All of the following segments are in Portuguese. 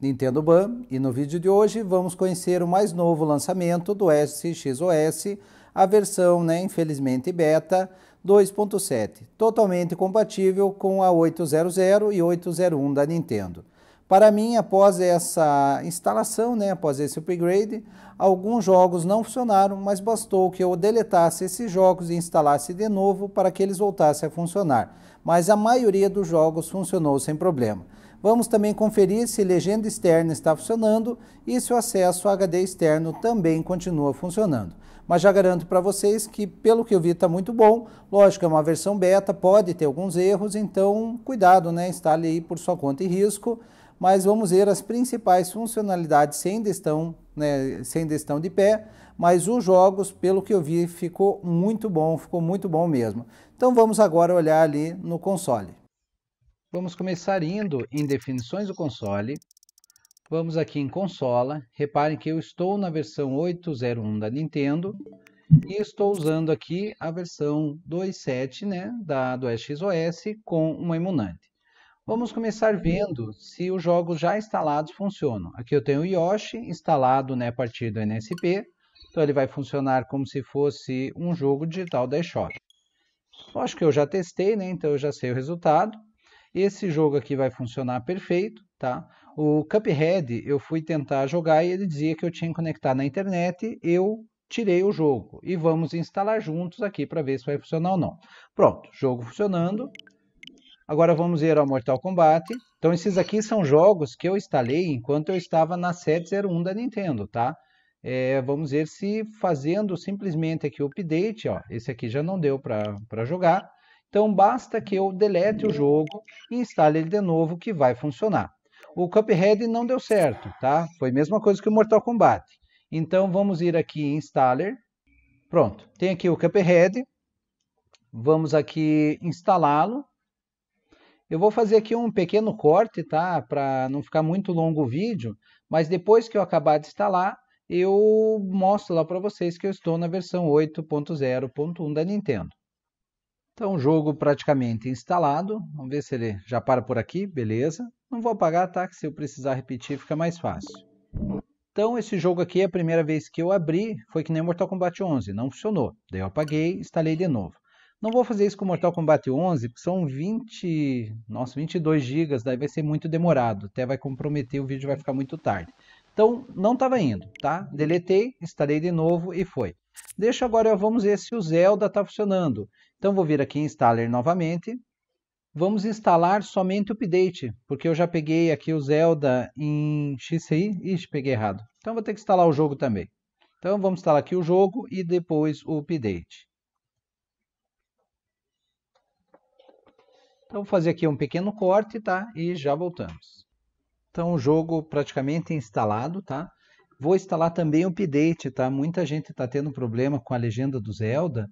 Nintendo Ban e no vídeo de hoje vamos conhecer o mais novo lançamento do SXOS, a versão, né, infelizmente beta 2.7, totalmente compatível com a 800 e 801 da Nintendo. Para mim, após essa instalação, né, após esse upgrade, alguns jogos não funcionaram, mas bastou que eu deletasse esses jogos e instalasse de novo para que eles voltassem a funcionar. Mas a maioria dos jogos funcionou sem problema. Vamos também conferir se legenda externa está funcionando e se o acesso a HD externo também continua funcionando. Mas já garanto para vocês que, pelo que eu vi, está muito bom. Lógico, é uma versão beta, pode ter alguns erros, então cuidado, né? Instale aí por sua conta e risco. Mas vamos ver as principais funcionalidades se ainda estão, né, se ainda estão de pé mas os jogos, pelo que eu vi, ficou muito bom, ficou muito bom mesmo. Então vamos agora olhar ali no console. Vamos começar indo em definições do console. Vamos aqui em consola. Reparem que eu estou na versão 8.01 da Nintendo e estou usando aqui a versão 2.7 né, da, do SXOS com uma emulante. Vamos começar vendo se os jogos já instalados funcionam. Aqui eu tenho o Yoshi instalado né, a partir do NSP, então ele vai funcionar como se fosse um jogo digital da eShop. Acho que eu já testei, né, então eu já sei o resultado. Esse jogo aqui vai funcionar perfeito, tá? O Cuphead eu fui tentar jogar e ele dizia que eu tinha que conectar na internet, eu tirei o jogo e vamos instalar juntos aqui para ver se vai funcionar ou não. Pronto, jogo funcionando. Agora vamos ver ao Mortal Kombat. Então esses aqui são jogos que eu instalei enquanto eu estava na 701 da Nintendo, tá? É, vamos ver se fazendo simplesmente aqui o update, ó, esse aqui já não deu para jogar. Então basta que eu delete o jogo e instale ele de novo que vai funcionar. O Cuphead não deu certo, tá? Foi a mesma coisa que o Mortal Kombat. Então vamos ir aqui em Installer. Pronto, tem aqui o Cuphead. Vamos aqui instalá-lo. Eu vou fazer aqui um pequeno corte, tá? Para não ficar muito longo o vídeo. Mas depois que eu acabar de instalar, eu mostro lá para vocês que eu estou na versão 8.0.1 da Nintendo. Então, jogo praticamente instalado. Vamos ver se ele já para por aqui. Beleza. Não vou apagar, tá? Que se eu precisar repetir, fica mais fácil. Então, esse jogo aqui, a primeira vez que eu abri, foi que nem Mortal Kombat 11. Não funcionou. Daí eu apaguei e instalei de novo. Não vou fazer isso com Mortal Kombat 11, porque são 20... Nossa, 22 GB. Daí vai ser muito demorado. Até vai comprometer, o vídeo vai ficar muito tarde. Então, não estava indo, tá? Deletei, instalei de novo e foi. Deixa agora, vamos ver se o Zelda está funcionando. Então vou vir aqui em Installer novamente. Vamos instalar somente o update, porque eu já peguei aqui o Zelda em XCI. Ixi, peguei errado. Então vou ter que instalar o jogo também. Então vamos instalar aqui o jogo e depois o update. Então vou fazer aqui um pequeno corte, tá? E já voltamos. Então o jogo praticamente instalado, tá? Vou instalar também o update, tá? Muita gente está tendo problema com a legenda do Zelda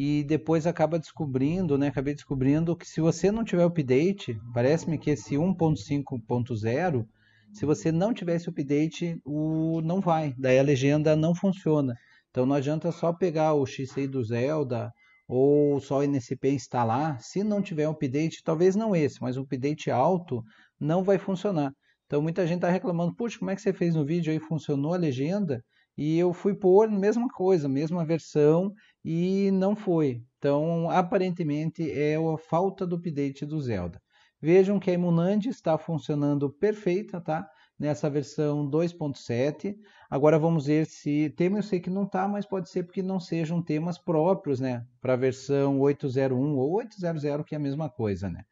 e depois acaba descobrindo, né? Acabei descobrindo que se você não tiver update, parece-me que esse 1.5.0, se você não tiver esse update, o não vai, daí a legenda não funciona. Então não adianta só pegar o XCI do Zelda ou só o NCP instalar, se não tiver update, talvez não esse, mas o update alto, não vai funcionar. Então muita gente está reclamando, puxa, como é que você fez no vídeo aí, funcionou a legenda? e eu fui pôr mesma coisa, mesma versão e não foi. Então, aparentemente é a falta do update do Zelda. Vejam que a Imunand está funcionando perfeita, tá? Nessa versão 2.7. Agora vamos ver se tema eu sei que não tá, mas pode ser porque não sejam temas próprios, né? Para a versão 8.01 ou 8.00, que é a mesma coisa, né?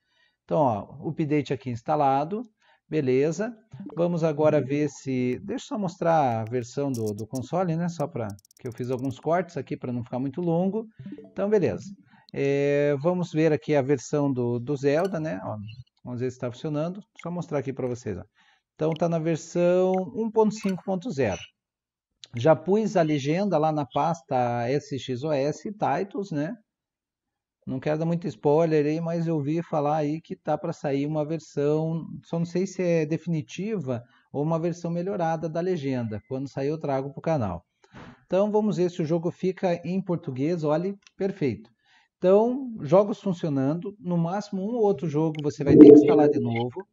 Então, ó, update aqui instalado, Beleza. Vamos agora uhum. ver se... Deixa eu só mostrar a versão do, do console, né? Só para que eu fiz alguns cortes aqui para não ficar muito longo. Então, beleza. É, vamos ver aqui a versão do, do Zelda, né? Ó, vamos ver se está funcionando. Só mostrar aqui para vocês. Ó. Então, está na versão 1.5.0. Já pus a legenda lá na pasta SXOS Titles, né? Não quero dar muito spoiler aí, mas eu ouvi falar aí que tá para sair uma versão, só não sei se é definitiva ou uma versão melhorada da legenda. Quando sair eu trago para o canal. Então vamos ver se o jogo fica em português, olhe, perfeito. Então, jogos funcionando, no máximo um ou outro jogo você vai ter que instalar de novo.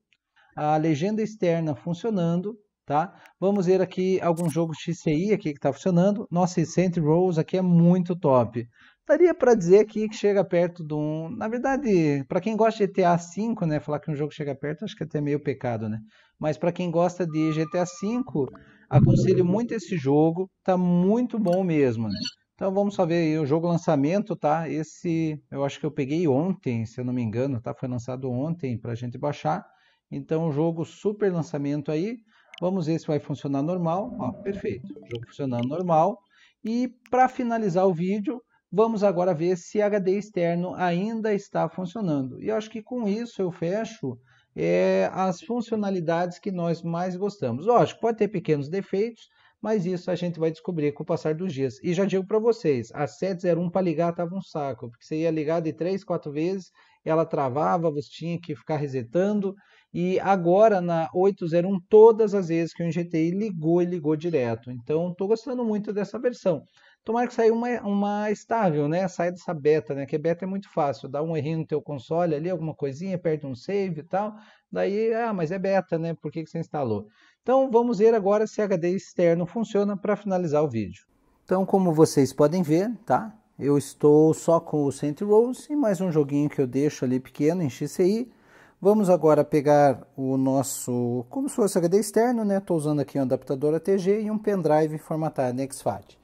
A legenda externa funcionando, tá? Vamos ver aqui alguns jogos XCI aqui que está funcionando. Nossa, Saint Rose aqui é muito top. Daria para dizer aqui que chega perto de um. Na verdade, para quem gosta de GTA V, né, falar que um jogo chega perto, acho que é até meio pecado, né? Mas para quem gosta de GTA V, aconselho muito esse jogo, tá muito bom mesmo, né? Então vamos só ver aí o jogo lançamento, tá? Esse eu acho que eu peguei ontem, se eu não me engano, tá? Foi lançado ontem para a gente baixar. Então, jogo super lançamento aí. Vamos ver se vai funcionar normal. Ó, perfeito. jogo funcionando normal. E para finalizar o vídeo, Vamos agora ver se HD externo ainda está funcionando. E eu acho que com isso eu fecho é, as funcionalidades que nós mais gostamos. Lógico, pode ter pequenos defeitos, mas isso a gente vai descobrir com o passar dos dias. E já digo para vocês, a 701 para ligar estava um saco, porque você ia ligar de 3, 4 vezes, ela travava, você tinha que ficar resetando. E agora na 801, todas as vezes que o injetei, ligou e ligou direto. Então, estou gostando muito dessa versão. Tomara que saia uma, uma estável, né? Sai dessa beta, né? Que beta é muito fácil. Dá um errinho no teu console ali, alguma coisinha, perde um save e tal. Daí, ah, mas é beta, né? Por que, que você instalou? Então, vamos ver agora se HD externo funciona para finalizar o vídeo. Então, como vocês podem ver, tá? Eu estou só com o Saint Rose e mais um joguinho que eu deixo ali pequeno em XCI. Vamos agora pegar o nosso, como se fosse HD externo, né? Estou usando aqui um adaptador ATG e um pendrive formatado em XFAT.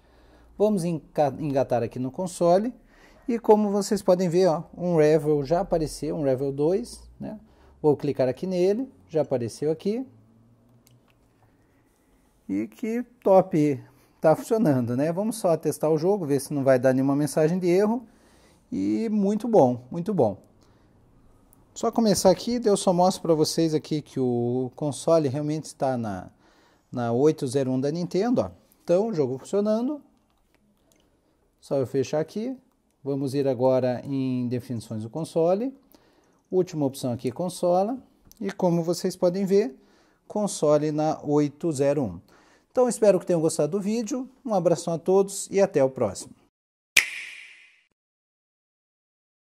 Vamos engatar aqui no console. E como vocês podem ver, ó, um Revel já apareceu, um Revel 2, né? Vou clicar aqui nele, já apareceu aqui. E que top, está funcionando, né? Vamos só testar o jogo, ver se não vai dar nenhuma mensagem de erro. E muito bom, muito bom. Só começar aqui, eu só mostro para vocês aqui que o console realmente está na, na 801 da Nintendo, ó. Então, o jogo funcionando. Só eu fechar aqui. Vamos ir agora em definições do console. Última opção aqui, consola. E como vocês podem ver, console na 801. Então espero que tenham gostado do vídeo. Um abração a todos e até o próximo.